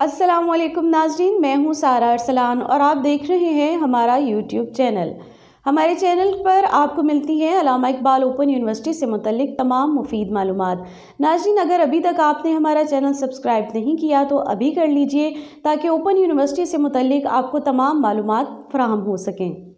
असलम नाजरीन मैं हूं सारा अरसलान और आप देख रहे हैं हमारा यूट्यूब चैनल हमारे चैनल पर आपको मिलती है अलामा इकबाल ओपन यूनिवर्सिटी से मुतलिक तमाम मुफीद मालूम नाजरीन अगर अभी तक आपने हमारा चैनल सब्सक्राइब नहीं किया तो अभी कर लीजिए ताकि ओपन यूनिवर्सिटी से मुतलिक आपको तमाम मालूम फ़राहम हो सकें